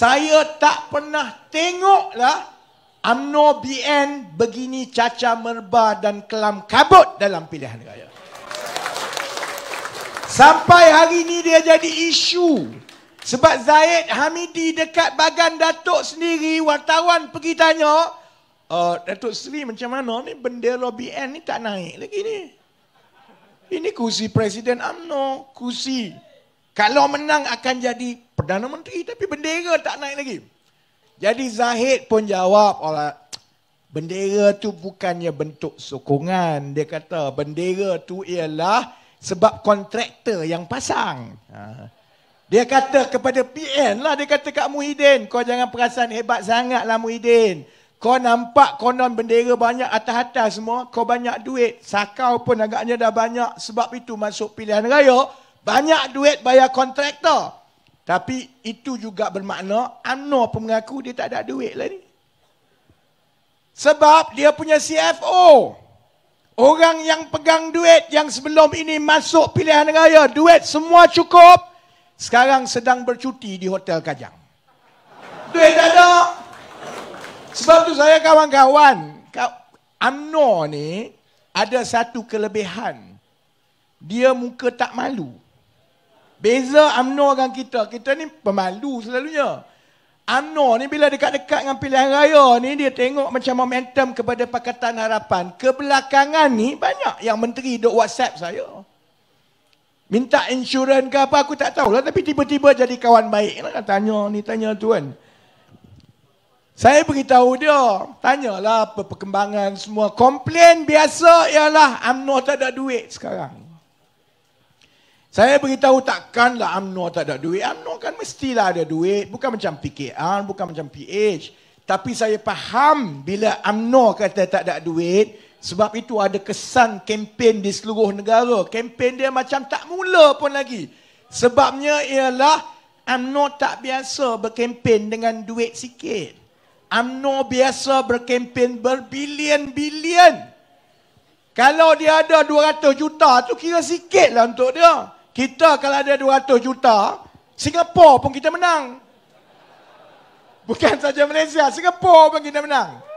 saya tak pernah tengoklah UMNO BN begini caca merba dan kelam kabut dalam pilihan raya. Sampai hari ini dia jadi isu. Sebab Zaid Hamidi dekat bagan Datuk sendiri, wartawan pergi tanya, uh, Datuk Seri macam mana ni bendera BN ni tak naik lagi ni? Ini kursi Presiden UMNO, kursi. Kalau menang akan jadi Perdana Menteri tapi bendera tak naik lagi. Jadi Zahid pun jawab oleh bendera tu bukannya bentuk sokongan. Dia kata bendera tu ialah sebab kontraktor yang pasang. Ha. Dia kata kepada PN lah, dia kata kat Muhyiddin, kau jangan perasan hebat sangat lah Muhyiddin. Kau nampak konon bendera banyak atas-atas semua, kau banyak duit. Sakau pun agaknya dah banyak sebab itu masuk pilihan raya. Banyak duit bayar kontraktor. Tapi itu juga bermakna UMNO pun mengaku dia tak ada duit lagi. Sebab dia punya CFO. Orang yang pegang duit yang sebelum ini masuk pilihan raya, duit semua cukup. Sekarang sedang bercuti di Hotel Kajang. Duit tak ada. Sebab tu saya kawan-kawan, UMNO ni ada satu kelebihan. Dia muka tak malu. Beza UMNO dengan kita. Kita ni pemalu selalunya. UMNO ni bila dekat-dekat dengan pilihan raya ni, dia tengok macam momentum kepada Pakatan Harapan. Kebelakangan ni banyak yang menteri duk WhatsApp saya. Minta insurans ke apa, aku tak tahu lah Tapi tiba-tiba jadi kawan baik. Lah. Tanya ni, tanya tu kan. Saya beritahu dia, tanyalah apa perkembangan semua. Komplain biasa ialah UMNO tak ada duit sekarang. Saya beritahu takkanlah UMNO tak ada duit. UMNO kan mestilah ada duit. Bukan macam PKR, bukan macam PH. Tapi saya faham bila UMNO kata tak ada duit, sebab itu ada kesan kempen di seluruh negara. Kempen dia macam tak mula pun lagi. Sebabnya ialah UMNO tak biasa berkempen dengan duit sikit. UMNO biasa berkempen berbilion-bilion. Kalau dia ada 200 juta tu kira sikit lah untuk dia. Kita kalau ada 200 juta, Singapura pun kita menang. Bukan saja Malaysia, Singapura pun kita menang.